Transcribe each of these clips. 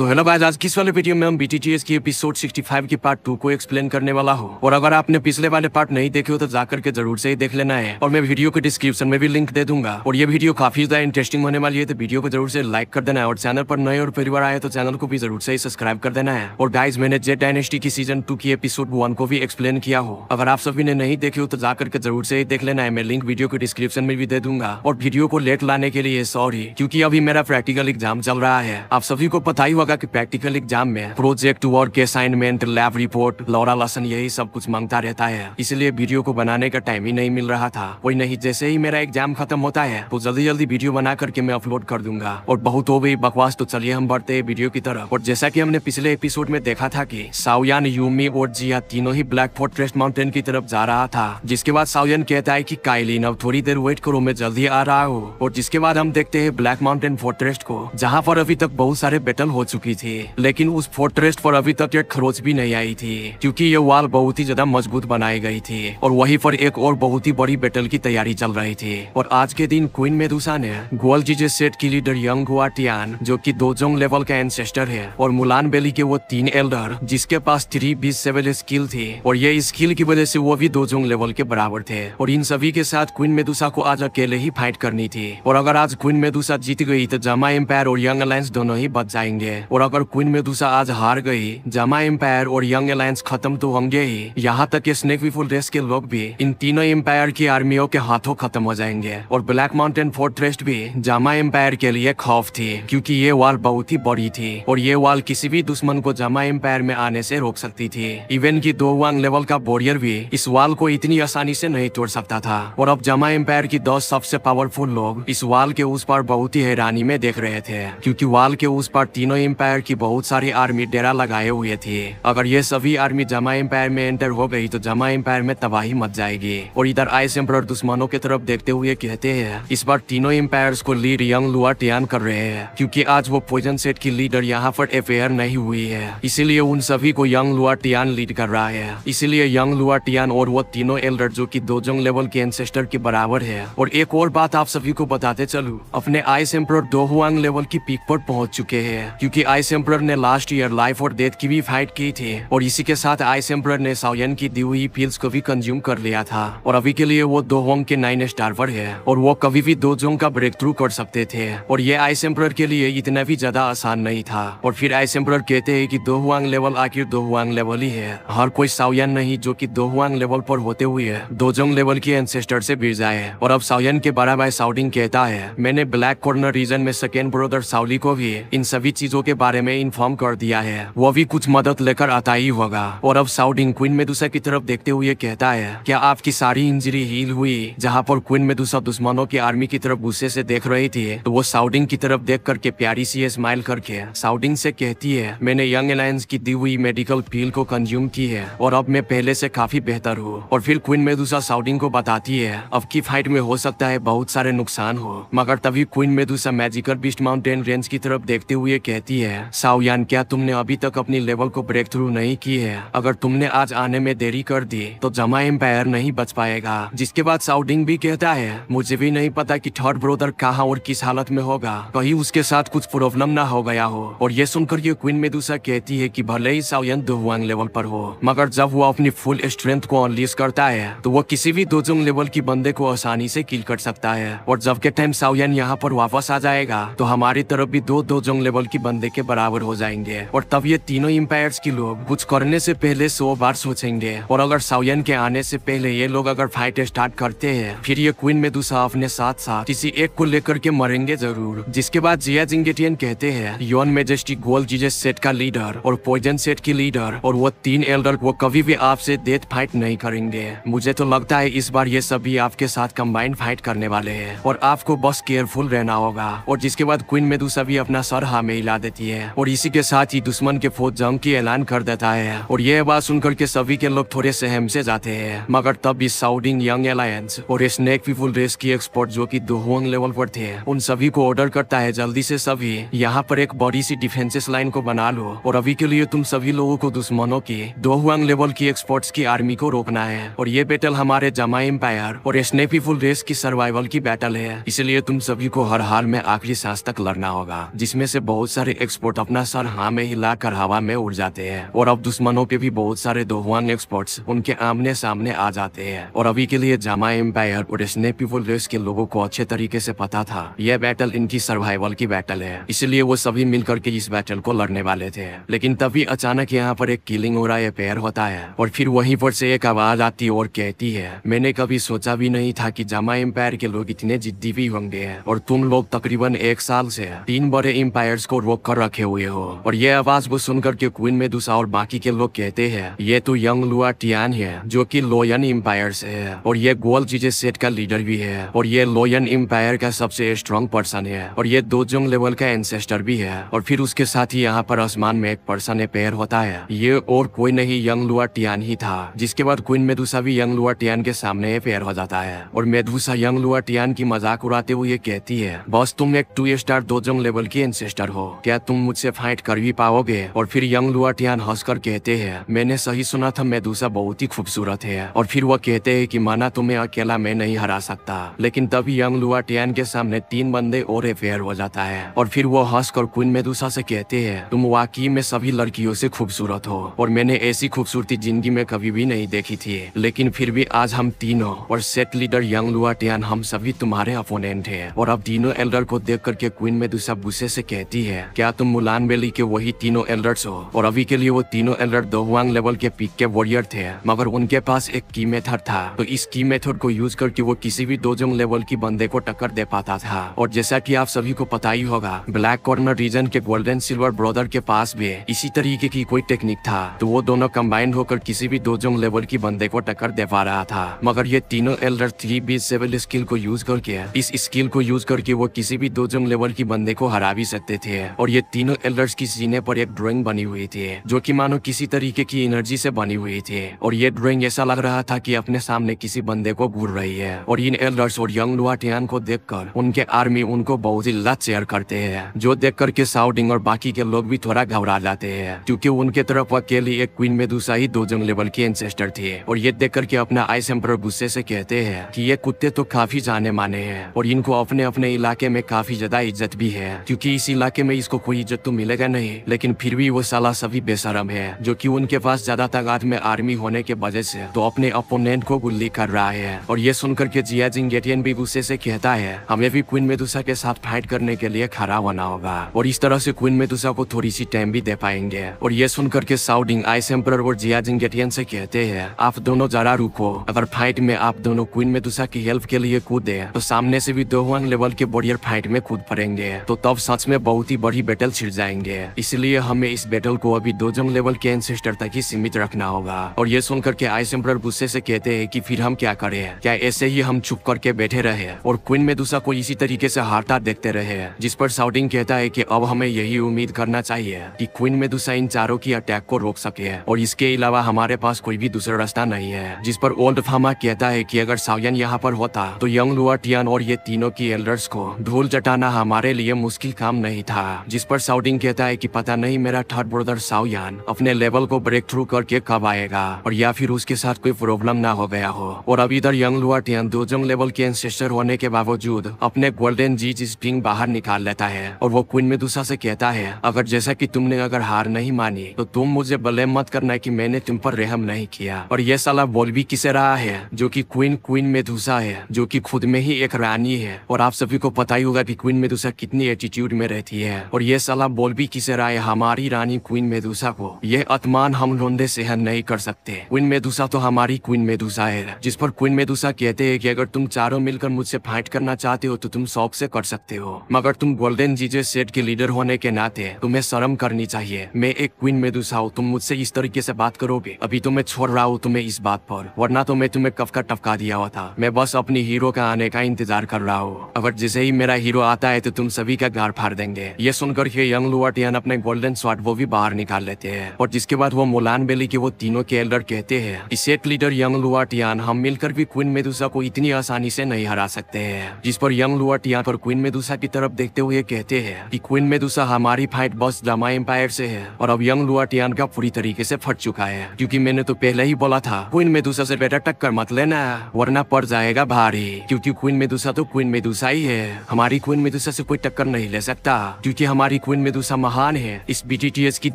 तो हेलो बाज आज किस वाले वीडियो में हम बीटीजीएस की एपिसोड 65 की पार्ट 2 को एक्सप्लेन करने वाला हूँ और अगर आपने पिछले वाले पार्ट नहीं देखे हो तो जाकर के जरूर से ही देख लेना है और मैं वीडियो के डिस्क्रिप्शन में भी लिंक दे दूंगा और ये वीडियो काफी ज्यादा इंटरेस्टिंग होने वाली है तो वीडियो को जरूर से लाइक कर देना है और चैनल पर नए और परिवार आए तो चैनल को भी जरूर से सब्सक्राइब कर देना है और गाइज मैंने जेट डायनेस्टी की सीजन टू की एपिसोड वन को भी एक्सप्लेन किया हो अगर आप सभी ने नहीं देखे हो तो जाकर के जरूर से ही देख लेना है मैं लिंक वीडियो के डिस्क्रिप्शन में भी दे दूंगा और वीडियो को लेट लाने के लिए सॉरी क्यूँकी अभी मेरा प्रैक्टिकल एग्जाम चल रहा है आप सभी को पता ही लगा कि प्रैक्टिकल एग्जाम में project work assignment lab report लौरा लसन यही सब कुछ मांगता रहता है इसलिए वीडियो को बनाने का टाइम ही नहीं मिल रहा था कोई नहीं जैसे ही मेरा एग्जाम खत्म होता है तो जल्दी जल्दी वीडियो बना करके मैं अपलोड कर दूंगा और बहुत हो गई बकवास तो चलिए हम बढ़ते हैं वीडियो की तरफ और जैसा की हमने पिछले एपिसोड में देखा था की साउयान यूमी और जिया तीनों ही ब्लैक फोर्ट माउंटेन की तरफ जा रहा था जिसके बाद साउयान कहता है की कायलिन अब थोड़ी देर वेट करो मैं जल्दी आ रहा हूँ और जिसके बाद हम देखते हैं ब्लैक माउंटेन फोर्ट्रेस्ट को जहाँ पर अभी तक बहुत सारे बैटल हो चुके चुकी थी लेकिन उस फोर्ट्रेस पर अभी तक एक खरोच भी नहीं आई थी क्योंकि ये वाल बहुत ही ज्यादा मजबूत बनाई गई थी और वहीं पर एक और बहुत ही बड़ी बैटल की तैयारी चल रही थी और आज के दिन क्वीन मेदुसा ने गोल जीजे सेट की लीडर यंग हुआ टियान जो की दो जोंग लेवल का एनसेस्टर है और मुलान बेली के वो तीन एल्डर जिसके पास थ्री बीस सेवन स्किल थी और ये स्किल की वजह से वो भी दो जोंग लेवल के बराबर थे और इन सभी के साथ क्वीन मेदुसा को आज अकेले ही फाइट करनी थी और अगर आज क्वीन मेदुसा जीत गई तो जमा एम्पायर और यंग अलायंस दोनों ही बच जाएंगे और अगर क्वीन दूसरा आज हार गई जमा एम्पायर और यंग अलायंस खत्म तो होंगे ही यहाँ तक कि स्नेक विफुल रेस के लोग भी इन तीनों एम्पायर की आर्मियों के हाथों खत्म हो जाएंगे और ब्लैक माउंटेन फोर्ट्रेस भी जमा एम्पायर के लिए खौफ थी क्यूँकी ये वाल बहुत ही बड़ी थी और ये वाल किसी भी दुश्मन को जमा एम्पायर में आने से रोक सकती थी इवन की दो वन लेवल का बोरियर भी इस वाल को इतनी आसानी से नहीं तोड़ सकता था और अब जमा एम्पायर की दस सबसे पावरफुल लोग इस वाल के उस पर बहुत ही हैरानी में देख रहे थे क्योंकि वाल के उस पर तीनों एम्पायर की बहुत सारी आर्मी डेरा लगाए हुए थी अगर ये सभी आर्मी जमा एम्पायर में एंटर हो गई तो जमा एम्पायर में तबाही मच जाएगी और इधर आइस एम्पायर दुश्मनों की तरफ देखते हुए कहते हैं इस बार तीनों एम्पायर को लीड यंग लुआ टियान कर रहे हैं क्यूँकी आज वो पोजन सेट की लीडर यहाँ पर अफेयर नहीं हुई है इसीलिए उन सभी को यंग लुआ टियान लीड कर रहा है इसीलिए यंग लुआ टियान और वो तीनों एल्डर जो की दो जंग लेवल के एंसेस्टर के बराबर है और एक और बात आप सभी को बताते चलू अपने आइस एम्पायर दो लेवल की पीक पर पहुंच चुके हैं क्योंकि क्योंकि आइस एम्पर ने लास्ट ईयर लाइफ और डेथ की भी फाइट की थी और इसी के साथ आइस एम्पर ने साउयन की दी हुई पिल्स को भी कंज्यूम कर लिया था और अभी के लिए वो दो होंग के नाइन स्टार पर है और वो कभी भी दो जोंग का ब्रेक थ्रू कर सकते थे और ये आइस एम्पर के लिए इतना भी ज्यादा आसान नहीं था और फिर आइस एम्पर कहते है की दो हुआंग लेवल आखिर दो हुआंग लेवल ही है हर कोई साउयन नहीं जो की दो हुआंग लेवल पर होते हुए दो जोंग लेवल के एंसेस्टर से भिर जाए और अब साउयन के बड़ा भाई साउडिंग कहता है मैंने ब्लैक कॉर्नर रीजन में सेकेंड ब्रदर साउली को भी इन सभी चीजों के के बारे में इन्फॉर्म कर दिया है वो भी कुछ मदद लेकर आता ही होगा और अब साउडिंग क्वीन दूसरे की तरफ देखते हुए कहता है क्या आपकी सारी इंजरी हील हुई जहाँ पर क्वीन दूसरा दुश्मनों की आर्मी की तरफ गुस्से से देख रही थी तो वो साउडिंग की तरफ देख करके प्यारी सी स्माइल करके साउडिंग से कहती है मैंने यंग अलायंस की दी हुई मेडिकल फील्ड को कंज्यूम की है और अब मैं पहले से काफी बेहतर हूँ और फिर क्वीन दूसरा साउडिंग को बताती है अब की फाइट में हो सकता है बहुत सारे नुकसान हो मगर तभी क्वीन दूसरा मैजिकल बीस्ट माउंटेन रेंज की तरफ देखते हुए कहती है की है सावयान क्या तुमने अभी तक अपनी लेवल को ब्रेक थ्रू नहीं की है अगर तुमने आज आने में देरी कर दी तो जमा एम्पायर नहीं बच पाएगा जिसके बाद साउडिंग भी कहता है मुझे भी नहीं पता कि थर्ड ब्रोदर कहाँ और किस हालत में होगा कहीं उसके साथ कुछ प्रॉब्लम ना हो गया हो और ये सुनकर ये क्वीन मेदुसा कहती है की भले ही सावयन दो लेवल पर हो मगर जब वो अपनी फुल स्ट्रेंथ को अनलिस्ट करता है तो वो किसी भी दोजोंग लेवल की बंदे को आसानी से किल कर सकता है और जब के टाइम सावयन यहाँ पर वापस आ जाएगा तो हमारी तरफ भी दो दो जंग लेवल की बंदे के बराबर हो जाएंगे और तब ये तीनों इम्पायर के लोग कुछ करने से पहले सौ बार सोचेंगे और अगर सावयन के आने से पहले ये लोग अगर फाइट स्टार्ट करते हैं फिर ये क्वीन में दूसरा अपने साथ साथ किसी एक को लेकर के मरेंगे जरूर जिसके बाद जिया जिंगेटियन कहते हैं योन मेजेस्टिक गोल जीजेस सेट का लीडर और पोइजन सेट की लीडर और वो तीन एल्डर वो कभी भी आपसे डेथ फाइट नहीं करेंगे मुझे तो लगता है इस बार ये सभी आपके साथ कम्बाइंड फाइट करने वाले है और आपको बस केयरफुल रहना होगा और जिसके बाद क्वीन में दूसरा भी अपना सर हा में हिला देती जाती है और इसी के साथ ही दुश्मन के फौज जंग की ऐलान कर देता है और यह बात सुनकर के सभी के लोग थोड़े सहम से जाते हैं मगर तब इस साउडिंग यंग अलायंस और स्नेक पीपुल रेस की एक्सपर्ट जो की दोहोंग लेवल पर थे उन सभी को ऑर्डर करता है जल्दी से सभी यहाँ पर एक बड़ी सी डिफेंसिस लाइन को बना लो और अभी के लिए तुम सभी लोगों को दुश्मनों की दोहुआंग लेवल की एक्सपर्ट्स की आर्मी को रोकना है और ये बैटल हमारे जमा एम्पायर और स्नेपीफुल रेस की सर्वाइवल की बैटल है इसलिए तुम सभी को हर हाल में आखिरी सांस तक लड़ना होगा जिसमें से बहुत सारे एक्सपोर्ट अपना सर हाँ में हिलाकर हवा में उड़ जाते हैं और अब दुश्मनों पे भी बहुत सारे दोहवान एक्सपर्ट्स उनके आमने सामने आ जाते हैं और अभी के लिए जामा एम्पायर और इसने पीपल रेस के लोगों को अच्छे तरीके से पता था यह बैटल इनकी सर्वाइवल की बैटल है इसलिए वो सभी मिलकर के इस बैटल को लड़ने वाले थे लेकिन तभी अचानक यहाँ पर एक किलिंग हो रहा है पैर होता है और फिर वहीं पर से एक आवाज आती और कहती है मैंने कभी सोचा भी नहीं था कि जामा एम्पायर के लोग इतने जिद्दी भी होंगे और तुम लोग तकरीबन एक साल से तीन बड़े एम्पायर को रोक कर रखे हुए हो और ये आवाज वो सुनकर के क्वीन में दूसरा और बाकी के लोग कहते हैं ये तो यंग लुआ टियान है जो कि लोयन एम्पायर से है और ये गोल चीजे सेट का लीडर भी है और ये लोयन एम्पायर का सबसे स्ट्रॉन्ग पर्सन है और ये दो जंग लेवल का एंसेस्टर भी है और फिर उसके साथ ही यहाँ पर आसमान में एक पर्सन पेयर होता है ये और कोई नहीं यंग लुआ टियान ही था जिसके बाद क्वीन मेदुसा भी यंग लुआ टियान के सामने पेयर हो जाता है और मेदुसा यंग लुआ टियान की मजाक उड़ाते हुए कहती है बस तुम एक टू स्टार दो जंग लेवल की एंसेस्टर हो क्या शायद तुम मुझसे फाइट कर भी पाओगे और फिर यंग लुआटियान हंसकर कहते हैं मैंने सही सुना था दूसरा बहुत ही खूबसूरत है और फिर वह कहते हैं कि माना तुम्हें अकेला मैं नहीं हरा सकता लेकिन तभी यंग लुआटियान के सामने तीन बंदे और अफेयर हो जाता है और फिर वो हंसकर क्वीन मेदूसा से कहते हैं तुम वाकई में सभी लड़कियों से खूबसूरत हो और मैंने ऐसी खूबसूरती जिंदगी में कभी भी नहीं देखी थी लेकिन फिर भी आज हम तीनों और सेट लीडर यंग लुआटियान हम सभी तुम्हारे अपोनेंट है और अब तीनों एल्डर को देख करके क्वीन मेदूसा गुस्से से कहती है क्या क्या तुम मुलान वैली के वही तीनों एल्डर्स हो और अभी के लिए वो तीनों एलर्ट दो लेवल के पीक के वॉरियर थे मगर उनके पास एक की मेथड था तो इस की मेथड को यूज करके वो किसी भी दो दोजोंग लेवल की बंदे को टक्कर दे पाता था और जैसा की आप सभी को पता ही होगा ब्लैक कॉर्नर रीजन के गोल्डन सिल्वर ब्रदर के पास भी इसी तरीके की कोई टेक्निक था तो वो दोनों कंबाइंड होकर किसी भी दो दोजोंग लेवल की बंदे को टक्कर दे पा रहा था मगर ये तीनों एल्डर थ्री बीस सेवन स्किल को यूज करके इस स्किल को यूज करके वो किसी भी दो दोजोंग लेवल की बंदे को हरा भी सकते थे और ये ये तीनों एल्डर्स की सीने पर एक ड्राइंग बनी हुई थी जो कि मानो किसी तरीके की एनर्जी से बनी हुई थी और ये ड्राइंग ऐसा लग रहा था कि अपने सामने किसी बंदे को घूर रही है और इन एल्डर्स और यंग लुआटियान को देखकर उनके आर्मी उनको बहुत ही लत शेयर करते हैं जो देख करके साउडिंग और बाकी के लोग भी थोड़ा घबरा जाते हैं क्यूँकी उनके तरफ अकेली एक क्वीन में दूसरा ही दो जंग लेवल की एंसेस्टर थी और ये देख करके अपना आइस एम्पर गुस्से से कहते हैं की ये कुत्ते तो काफी जाने माने हैं और इनको अपने अपने इलाके में काफी ज्यादा इज्जत भी है क्योंकि इस इलाके में इसको कोई इज्जत तो मिलेगा नहीं लेकिन फिर भी वो साला सभी बेसरम है जो कि उनके पास ज्यादा तादाद में आर्मी होने के वजह से तो अपने अपोनेंट को गुल्ली कर रहा है और ये सुनकर के जिया जिंगेटियन भी गुस्से से कहता है हमें भी क्वीन मेदुसा के साथ फाइट करने के लिए खड़ा होना होगा और इस तरह से क्वीन मेदुसा को थोड़ी सी टाइम भी दे पाएंगे और ये सुनकर के साउडिंग आइस एम्पर और जिया जिंगेटियन से कहते हैं आप दोनों जरा रुको अगर फाइट में आप दोनों क्वीन मेदुसा की हेल्प के लिए कूदे तो सामने से भी दो लेवल के बॉडियर फाइट में कूद पड़ेंगे तो तब सच में बहुत ही बड़ी बैटल छिड़ जाएंगे इसलिए हमें इस बैटल को अभी दो जम लेवल के एंसेस्टर तक ही सीमित रखना होगा और ये सुनकर के आई सेम्पर गुस्से से कहते हैं कि फिर हम क्या करें क्या ऐसे ही हम चुप करके बैठे रहे और क्विन में दूसरा को इसी तरीके से हारता देखते रहे जिस पर साउटिंग कहता है की अब हमें यही उम्मीद करना चाहिए की क्विन में दूसरा इन चारों की अटैक को रोक सके और इसके अलावा हमारे पास कोई भी दूसरा रास्ता नहीं है जिस पर ओल्ड फामा कहता है की अगर सावयन यहाँ पर होता तो यंग लुआ टियान और ये तीनों की एल्डर्स को ढोल जटाना हमारे लिए मुश्किल काम नहीं था जिस पर साउटिंग कहता है कि पता नहीं मेरा थर्ड ब्रदर साउयान अपने लेवल को ब्रेक थ्रू करके कब आएगा और या फिर उसके साथ कोई प्रॉब्लम ना हो गया हो और अब इधर यंग लुआ टियन दोजंग लेवल के एंसेस्टर होने के बावजूद अपने गोल्डन जीज स्पिंग बाहर निकाल लेता है और वो क्वीन में दूसरा से कहता है अगर जैसा की तुमने अगर हार नहीं मानी तो तुम मुझे ब्लेम मत करना की मैंने तुम पर रहम नहीं किया और ये सलाह बोल भी किसे रहा है जो की क्वीन क्वीन मेदूसा है जो की खुद में ही एक रानी है और आप सभी को पता ही होगा की क्वीन दूसरा कितनी एटीट्यूड में रहती है और ये सलाह बोल भी की राय हमारी रानी क्वीन मेदूसा को ये अतमान हम लोंदे सहन नहीं कर सकते क्वीन मेदूसा तो हमारी क्वीन मेदूसा है जिस पर क्वीन मेदूसा कहते हैं कि अगर तुम चारों मिलकर मुझसे फाइट करना चाहते हो तो तुम शौक से कर सकते हो मगर तुम गोल्डन जीजे सेट के लीडर होने के नाते तुम्हें शर्म करनी चाहिए मैं एक क्वीन मेदूसा हूँ तुम मुझसे इस तरीके से बात करोगे अभी तो मैं छोड़ रहा हूँ तुम्हें इस बात पर वरना तो मैं तुम्हें कफका टपका दिया हुआ था मैं बस अपनी हीरो का आने का इंतजार कर रहा हूँ अगर जैसे ही मेरा हीरो आता है तो तुम सभी का गार फाड़ देंगे ये सुनकर अगर ये यंग लुआटियन अपने गोल्डन स्वाट वो भी बाहर निकाल लेते हैं और जिसके बाद वो मोलान बेली के वो तीनों के एल्डर कहते हैं लीडर यंग लुआटियान हम मिलकर भी क्वीन मेदूसा को इतनी आसानी से नहीं हरा सकते हैं जिस पर यंग लुआटियान और क्वीन मेदूसा की तरफ देखते हुए कहते हैं कि क्वीन मेदूसा हमारी फाइट बस ड्रामा एम्पायर से है और अब यंग लुआटियान का पूरी तरीके से फट चुका है क्योंकि मैंने तो पहले ही बोला था क्वीन मेदूसा से बेटा टक्कर मत लेना वरना पड़ जाएगा भारी क्यूँकी क्वीन मेदूसा तो क्वीन मेदूसा ही है हमारी क्वीन मेदूसा से कोई टक्कर नहीं ले सकता क्यूँकी हमारे हमारी क्विन मेदूसा महान है इस एस की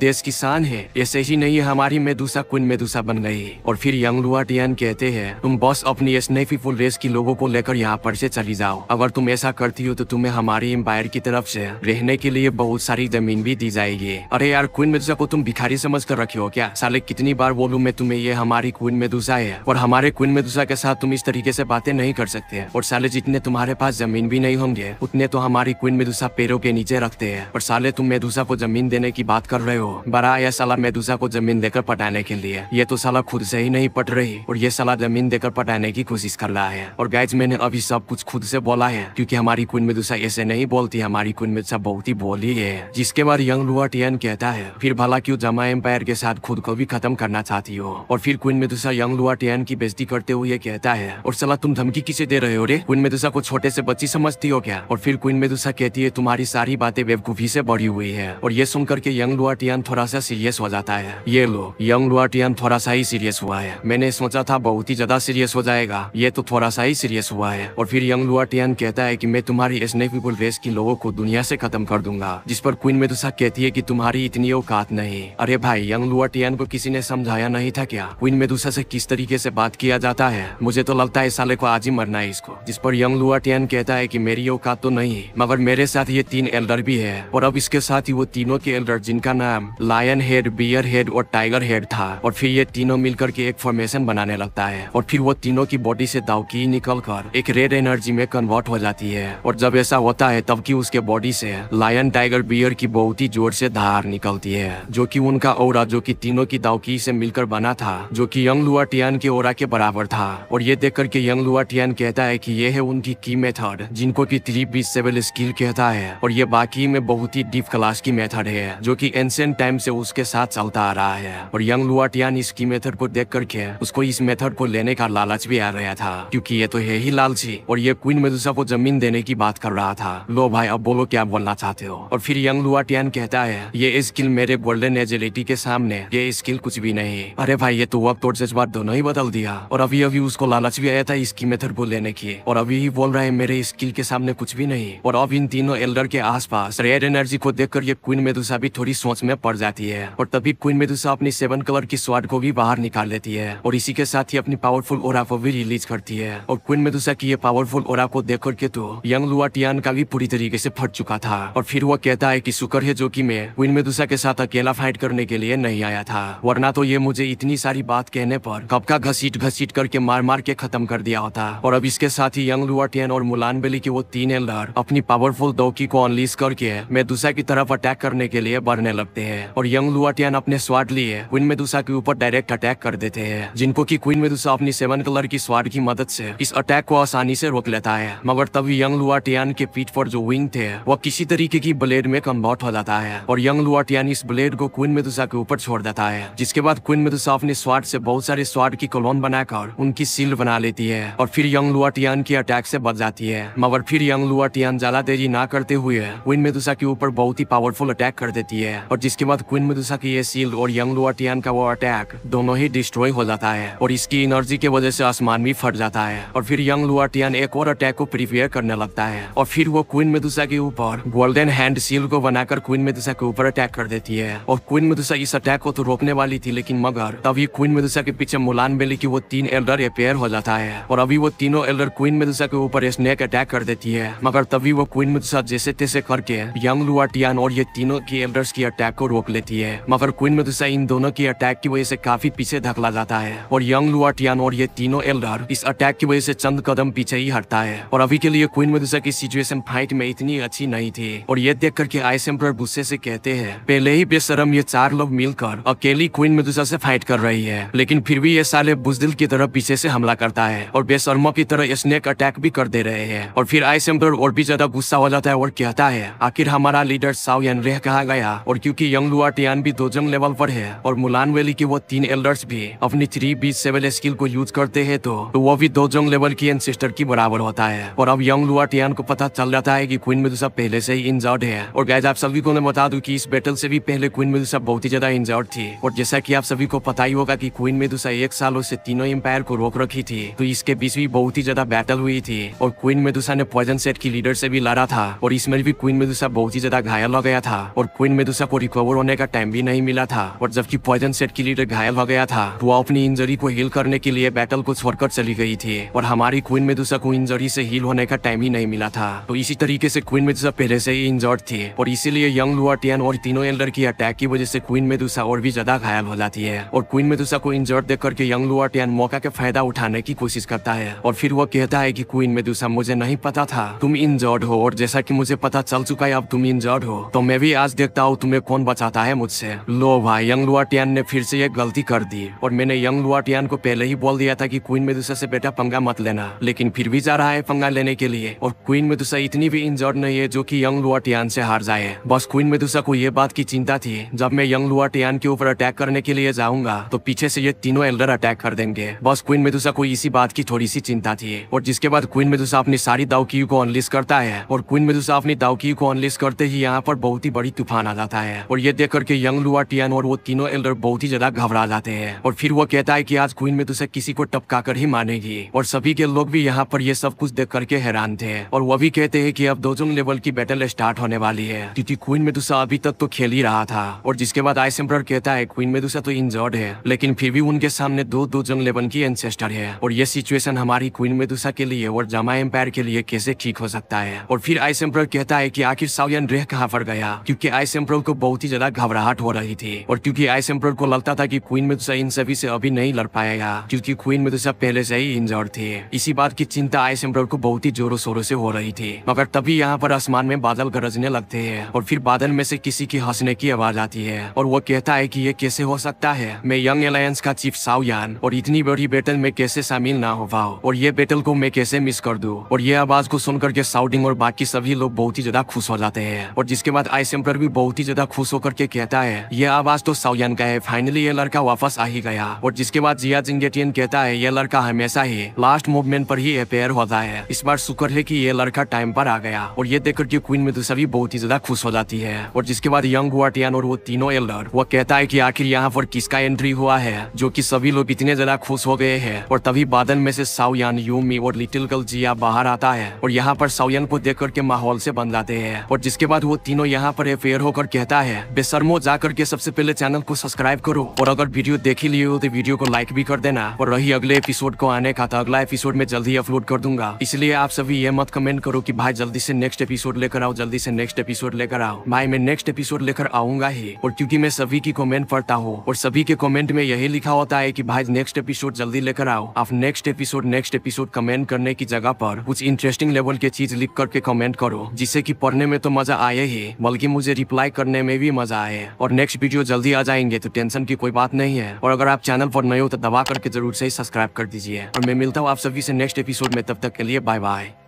देश की शान है ऐसे ही नहीं है हमारी मेदूसा क्विन मेदूसा बन गई और फिर यंग लुआ टियन कहते हैं तुम बॉस अपनी स्नेफीफुल रेस की लोगों को लेकर यहाँ पर से चली जाओ अगर तुम ऐसा करती हो तो तुम्हें हमारी एम्पायर की तरफ से रहने के लिए बहुत सारी जमीन भी दी जाएगी अरे यार क्वीन मेदूसा को तुम भिखारी समझ कर रखे हो क्या साले कितनी बार बोलू मैं तुम्हें ये हमारी में मेदूसा है और हमारे क्वीन मेदूसा के साथ तुम इस तरीके से बातें नहीं कर सकते और साले जितने तुम्हारे पास जमीन भी नहीं होंगे उतने तो हमारी क्वीन मेदूसा पेड़ों के नीचे रखते हैं और साले तुम मेदूसा को जमीन देने की बात कर रहे हो बरा यह सलाह मेदूसा को जमीन देकर पटाने के लिए ये तो सलाह खुद से ही नहीं पट रही और ये सलाह जमीन देकर पटाने की कोशिश कर रहा है और गैज मैंने अभी सब कुछ खुद से बोला है क्योंकि हमारी क्वीन मेदूसा ऐसे नहीं बोलती हमारी क्वीन मेदूसा बहुत ही बोली है जिसके बाद यंग लुआ टियन कहता है फिर भला क्यूँ जमा एम्पायर के साथ खुद को भी खत्म करना चाहती हो और फिर क्वीन मेदूसा यंग लुआ टियन की बेजती करते हुए कहता है और सला तुम धमकी किसे दे रहे हो रे क्वीन मेदूसा को छोटे से बच्ची समझती हो क्या और फिर क्वीन मेदूसा कहती है तुम्हारी सारी बातें बेवकूफी से बढ़ी हुई है और ये सुन करके यंग लुआटियान थोड़ा सा सीरियस हो जाता है ये लो यंग लुआटियान थोड़ा सा ही सीरियस हुआ है मैंने सोचा था बहुत ही ज्यादा सीरियस हो जाएगा ये तो थोड़ा सा ही सीरियस हुआ है और फिर यंग लुआटियान कहता है की मैं तुम्हारी स्नेक पीपल रेस की लोगों को दुनिया से खत्म कर दूंगा जिस पर क्वीन मेदुसा कहती है की तुम्हारी इतनी औकात नहीं अरे भाई यंग लुआटियान को किसी ने समझाया नहीं था क्या क्वीन मेदुसा से किस तरीके से बात किया जाता है मुझे तो लगता है साले को आज ही मरना है इसको जिस पर यंग लुआटियान कहता है की मेरी औकात तो नहीं मगर मेरे साथ ये तीन एल्डर भी है और अब इसके साथ ही वो तीनों के एल्डर जिनका नाम लायन हेड बियर हेड और टाइगर हेड था और फिर ये तीनों मिलकर के एक फॉर्मेशन बनाने लगता है और फिर वो तीनों की बॉडी से दावकी निकल कर एक रेड एनर्जी में कन्वर्ट हो जाती है और जब ऐसा होता है तब की उसके बॉडी से लायन टाइगर बियर की बहुत ही जोर से धार निकलती है जो की उनका और जो की तीनों की दावकी से मिलकर बना था जो की यंग लुआ टियान के ओरा के बराबर था और ये देख करके यंग लुआ टियान कहता है की ये है उनकी की मेथड जिनको की थ्री बीस सेवन स्किल कहता है और ये बाकी में बहुत बहुत ही डीप क्लास की मेथड है जो कि एंसेंट टाइम से उसके साथ चलता आ रहा है और यंग लुआटियान इसकी मेथड को देख करके उसको इस मेथड को लेने का लालच भी आ रहा था क्योंकि ये तो है ही लालची और ये क्वीन मेदुसा को जमीन देने की बात कर रहा था लो भाई अब बोलो क्या बोलना चाहते हो और फिर यंग लुआटियान कहता है ये स्किल मेरे गोल्डन एजिलिटी के सामने ये स्किल कुछ भी नहीं अरे भाई ये तो अब तो जज्बात दोनों ही बदल दिया और अभी अभी उसको लालच भी आया था इसकी मेथड को लेने की और अभी ही बोल रहा है मेरे स्किल के सामने कुछ भी नहीं और अब इन तीनों एल्डर के आसपास रेड एनर्जी एनर्जी को देखकर ये क्वीन मेदुसा भी थोड़ी सोच में पड़ जाती है और तभी क्वीन मेदुसा अपनी सेवन कलर की स्वाड को भी बाहर निकाल लेती है और इसी के साथ ही अपनी पावरफुल ओरा को भी रिलीज करती है और क्वीन मेदुसा की ये पावरफुल ओरा को देख करके तो यंग लुआटियान का भी पूरी तरीके से फट चुका था और फिर वो कहता है की शुक्र है जो की मैं क्वीन मेदुसा के साथ अकेला फाइट करने के लिए नहीं आया था वरना तो ये मुझे इतनी सारी बात कहने पर कब का घसीट घसीट करके मार मार के खत्म कर दिया होता और अब इसके साथ ही यंग लुआटियान और मुलान बेली की वो तीन एल्डर अपनी पावरफुल दौकी को अनलीस करके मैं दूसरा की तरफ अटैक करने के लिए बढ़ने लगते हैं और यंग लुआटियन अपने स्वाड लिए क्वीन मेदुसा के ऊपर डायरेक्ट अटैक कर देते हैं जिनको की क्वीन मेदुसा अपनी सेवन कलर की स्वाड की मदद से इस अटैक को आसानी से रोक लेता है मगर तभी यंग लुआटियान के पीठ पर जो विंग थे वह किसी तरीके की ब्लेड में कन्वर्ट हो जाता है और यंग लुआटियान इस ब्लेड को क्वीन मेदुसा के ऊपर छोड़ देता है जिसके बाद क्वीन मेदुसा अपने स्वाड से बहुत सारे स्वाड की कॉलोन बनाकर उनकी सील बना लेती है और फिर यंग लुआटियान की अटैक से बच जाती है मगर फिर यंग लुआटियान ज्यादा तेजी ना करते हुए क्वीन के ऊपर पर बहुत ही पावरफुल अटैक कर देती है और जिसके बाद क्वीन मदुसा की ये सील्ड और यंग लुआटियान का वो अटैक दोनों ही डिस्ट्रॉय हो जाता है और इसकी एनर्जी के वजह से आसमान भी फट जाता है और फिर यंग लुआटियान एक और अटैक को प्रिपेयर करने लगता है और फिर वो क्वीन मदुसा के ऊपर गोल्डन हैंड सील को बनाकर क्वीन मदुसा के ऊपर अटैक कर देती है और क्वीन मदुसा इस अटैक को तो रोकने वाली थी लेकिन मगर तभी क्वीन मदुसा के पीछे मुलान बेली की वो तीन एल्डर अपेयर हो जाता है और अभी वो तीनों एल्डर क्वीन मदुसा के ऊपर स्नेक अटैक कर देती है मगर तभी वो क्वीन मदुसा जैसे तैसे करके यंग किंग लुआ टियान और ये तीनों की एम्बर्स की अटैक को रोक लेती है मगर क्वीन में इन दोनों की अटैक की वजह से काफी पीछे धकला जाता है और यंग लुआ टियान और ये तीनों एल्डर इस अटैक की वजह से चंद कदम पीछे ही हटता है और अभी के लिए क्वीन में की सिचुएशन फाइट में इतनी अच्छी नहीं थी और ये देख करके आइस एम्पर गुस्से से कहते हैं पहले ही बेसरम ये चार लोग मिलकर अकेली क्वीन में से फाइट कर रही है लेकिन फिर भी ये साले बुजदिल की तरह पीछे से हमला करता है और बेसरमा की तरह स्नेक अटैक भी कर दे रहे हैं और फिर आइस एम्पर और भी ज्यादा गुस्सा हो जाता है और कहता है आखिर हमारा हमारा लीडर साउ यनरेह कहा गया और क्योंकि यंग लुआ टियान भी दो जंग लेवल पर है और मुलान वैली के वो तीन एल्डर्स भी अपनी थ्री बी सेवन स्किल को यूज करते हैं तो, तो वो भी दो जंग लेवल की एन सिस्टर की बराबर होता है और अब यंग लुआ टियान को पता चल जाता है की क्वीन मिदुसा पहले से ही इंजर्ड है और गैज आप सभी को मैं बता दू की इस बैटल से भी पहले क्वीन मिदुसा बहुत ही ज्यादा इंजर्ड थी और जैसा की आप सभी को पता ही होगा की क्वीन मिदुसा एक सालों से तीनों एम्पायर को रोक रखी थी तो इसके बीच भी बहुत ही ज्यादा बैटल हुई थी और क्वीन मेदुसा ने पॉइजन सेट की लीडर से भी लड़ा था और इसमें भी क्वीन मेदुसा बहुत ही ज्यादा घायल हो गया था और क्वीन मेदुसा को रिकवर होने का टाइम भी नहीं मिला था और जबकि पॉइजन सेट की लीडर घायल हो गया था वो अपनी इंजरी को हील करने के लिए बैटल को छोड़कर चली गई थी और हमारी क्वीन मेदुसा को इंजरी से हील होने का टाइम ही नहीं मिला था तो इसी तरीके से क्वीन मेदुसा पहले से ही इंजर्ड थी और इसीलिए यंग टियन और तीनों एल्डर की अटैक की वजह से क्वीन मेदुसा और भी ज्यादा घायल हो जाती है और क्वीन मेदुसा को इंजर्ड देख करके यंग टियन मौका के फायदा उठाने की कोशिश करता है और फिर वो कहता है की क्वीन मेदुसा मुझे नहीं पता था तुम इंजर्ड हो और जैसा की मुझे पता चल चुका है अब तुम इंजर्ड हो तो मैं भी आज देखता हूँ तुम्हें कौन बचाता है मुझसे लो भाई यंग टियान ने फिर से ये गलती कर दी और मैंने यंग टियान को पहले ही बोल दिया था कि क्वीन मेदुसा से बेटा पंगा मत लेना लेकिन फिर भी जा रहा है पंगा लेने के लिए और क्वीन मेदुसा इतनी भी इंजर्ड नहीं है जो की यंग टियान से हार जाए बस क्वीन मेदुसा को ये बात की चिंता थी जब मैं यंग लुआ टियान के ऊपर अटैक करने के लिए जाऊंगा तो पीछे से ये तीनों एल्डर अटैक कर देंगे बस क्वीन मेदुसा को इसी बात की थोड़ी सी चिंता थी और जिसके बाद क्वीन मेदुसा अपनी सारी दावकी को अनलिस्ट करता है और क्वीन मेदुसा अपनी दावकी को अनलिस्ट करते आते ही यहाँ पर बहुत ही बड़ी तूफान आ जाता है और ये देख करके यंग लुआ टियान और वो तीनों एल्डर बहुत ही ज्यादा घबरा जाते हैं और फिर वो कहता है की आज क्वीन में तुझे किसी को टपका कर ही मानेगी और सभी के लोग भी यहाँ पर ये सब कुछ देख करके हैरान थे और वो भी कहते हैं की अब दोजोंग लेवल की बैटल स्टार्ट होने वाली है क्यूँकी क्वीन में तुझा अभी तक तो खेल ही रहा था और जिसके बाद आइस एम्पर कहता है क्वीन में तो इंजर्ड है लेकिन फिर भी उनके सामने दो दो जंग लेवल की एंसेस्टर है और ये सिचुएशन हमारी क्वीन में मेदुसा के लिए और जमा एम्पायर के लिए कैसे ठीक हो सकता है और फिर आइस एम्पर कहता है की आखिर साउन अनुग्रह कहाँ पर गया क्योंकि आइस एम्प्रोल को बहुत ही ज्यादा घबराहट हो रही थी और क्योंकि आइस एम्प्रोल को लगता था कि क्वीन मिथुसा इन सभी से अभी नहीं लड़ पाएगा क्योंकि क्वीन सब पहले से ही इंजर्ड थे इसी बात की चिंता आइस एम्प्रोल को बहुत ही जोरों शोरों से हो रही थी मगर तभी यहाँ पर आसमान में बादल गरजने लगते है और फिर बादल में से किसी की हंसने की आवाज आती है और वो कहता है की ये कैसे हो सकता है मैं यंग अलायंस का चीफ सावयान और इतनी बड़ी बैटल में कैसे शामिल ना हो पाओ और ये बैटल को मैं कैसे मिस कर दू और ये आवाज को सुनकर के साउडिंग और बाकी सभी लोग बहुत ही ज्यादा खुश हो जाते हैं है और जिसके बाद आई एम्पर भी बहुत ही ज्यादा खुश होकर के कहता है ये आवाज तो साउयन का है फाइनली ये लड़का वापस आ ही गया और जिसके बाद जिया जिंगेटियन कहता है ये लड़का हमेशा ही लास्ट मूवमेंट पर ही अपेयर होता है इस बार शुक्र है की ये लड़का टाइम पर आ गया और ये देखकर की क्वीन में सभी बहुत ही ज्यादा खुश हो जाती है और जिसके बाद यंग वाटियन और वो तीनों एल्डर वो कहता है की आखिर यहाँ पर किसका एंट्री हुआ है जो की सभी लोग इतने ज्यादा खुश हो गए है और तभी बादल में से साउयान यूमी और लिटिल गर्ल जिया बाहर आता है और यहाँ पर साउयन को देख करके माहौल से बन जाते हैं और जिसके बाद बाद वो तीनों यहाँ पर अफेयर होकर कहता है बेसरमो जाकर के सबसे पहले चैनल को सब्सक्राइब करो और अगर वीडियो देख ही लिए हो तो वीडियो को लाइक भी कर देना और रही अगले एपिसोड को आने का था तो अगला एपिसोड में जल्दी अपलोड कर दूंगा इसलिए आप सभी ये मत कमेंट करो की भाई जल्दी ऐसी नेक्स्ट एपिसोड लेकर आओ जल्दी ऐसी नेक्स्ट एपिसोड लेकर आओ भाई मैं नेक्स्ट एपिसोड लेकर आऊंगा ही और क्यूँकी मैं सभी की कॉमेंट पढ़ता हूँ और सभी के कॉमेंट में यही लिखा होता है की भाई नेक्स्ट एपिसोड जल्दी लेकर आओ आप next episode next episode comment करने की जगह पर कुछ इंटरेस्टिंग लेवल के चीज लिख करके कमेंट करो जिससे कि पढ़ने में तो मजा मजा आए ही बल्कि मुझे रिप्लाई करने में भी मजा आए और नेक्स्ट वीडियो जल्दी आ जाएंगे तो टेंशन की कोई बात नहीं है और अगर आप चैनल पर नए हो तो दबा करके जरूर से सब्सक्राइब कर दीजिए और मैं मिलता हूँ आप सभी से नेक्स्ट एपिसोड में तब तक के लिए बाय बाय